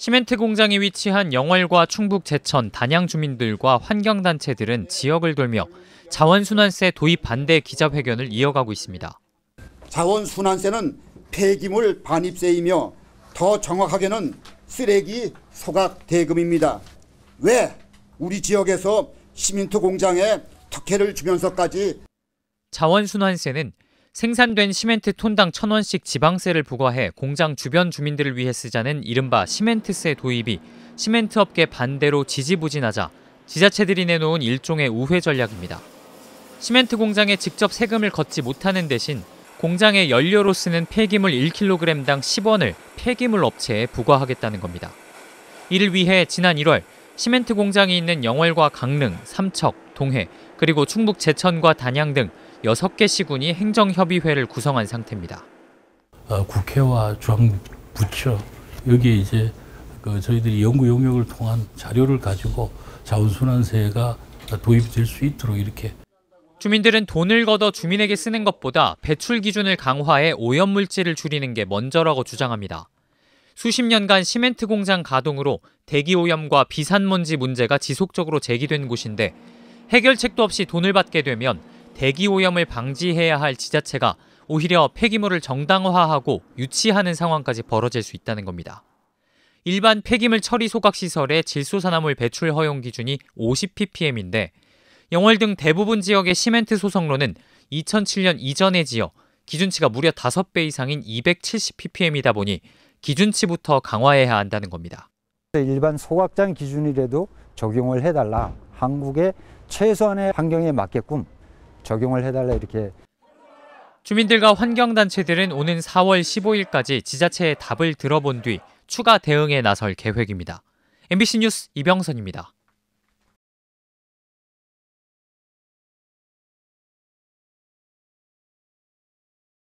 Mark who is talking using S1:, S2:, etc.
S1: 시멘트 공장이 위치한 영월과 충북 제천, 단양 주민들과 환경단체들은 지역을 돌며 자원순환세 도입 반대 기자회견을 이어가고 있습니다.
S2: 자원순환세는 폐기물 반입세이며 더 정확하게는 쓰레기 소각 대금입니다. 왜 우리 지역에서 시멘트 공장에 특혜를 주면서까지
S1: 자원순환세는 생산된 시멘트 톤당 1 0 0 0원씩 지방세를 부과해 공장 주변 주민들을 위해 쓰자는 이른바 시멘트세 도입이 시멘트 업계 반대로 지지부진하자 지자체들이 내놓은 일종의 우회 전략입니다. 시멘트 공장에 직접 세금을 걷지 못하는 대신 공장의 연료로 쓰는 폐기물 1kg당 10원을 폐기물 업체에 부과하겠다는 겁니다. 이를 위해 지난 1월 시멘트 공장이 있는 영월과 강릉, 삼척, 동해, 그리고 충북 제천과 단양 등 6개 시군이 행정협의회를 구성한 상태입니다. 아, 국회와 중앙부처 여기에 이제 그 저희들이 연구 용역을 통한 자료를 가지고 자원순환세가 도입될 수 있도록 이렇게 주민들은 돈을 걷어 주민에게 쓰는 것보다 배출 기준을 강화해 오염물질을 줄이는 게 먼저라고 주장합니다. 수십 년간 시멘트 공장 가동으로 대기 오염과 비산먼지 문제가 지속적으로 제기된 곳인데 해결책도 없이 돈을 받게 되면 대기 오염을 방지해야 할 지자체가 오히려 폐기물을 정당화하고 유치하는 상황까지 벌어질 수 있다는 겁니다. 일반 폐기물 처리 소각 시설의 질소산화물 배출 허용 기준이 50ppm인데 영월 등 대부분 지역의 시멘트 소성로는 2007년 이전의 지역 기준치가 무려 5배 이상인 270ppm이다 보니 기준치부터 강화해야 한다는 겁니다. 일반 소각장 기준이라도 적용을 해달라. 한국의 최소한의 환경에 맞게끔 적용을 해달라 이렇게 주민들과 환경단체들은 오는 4월 15일까지 지자체의 답을 들어본 뒤 추가 대응에 나설 계획입니다. MBC 뉴스 이병선입니다.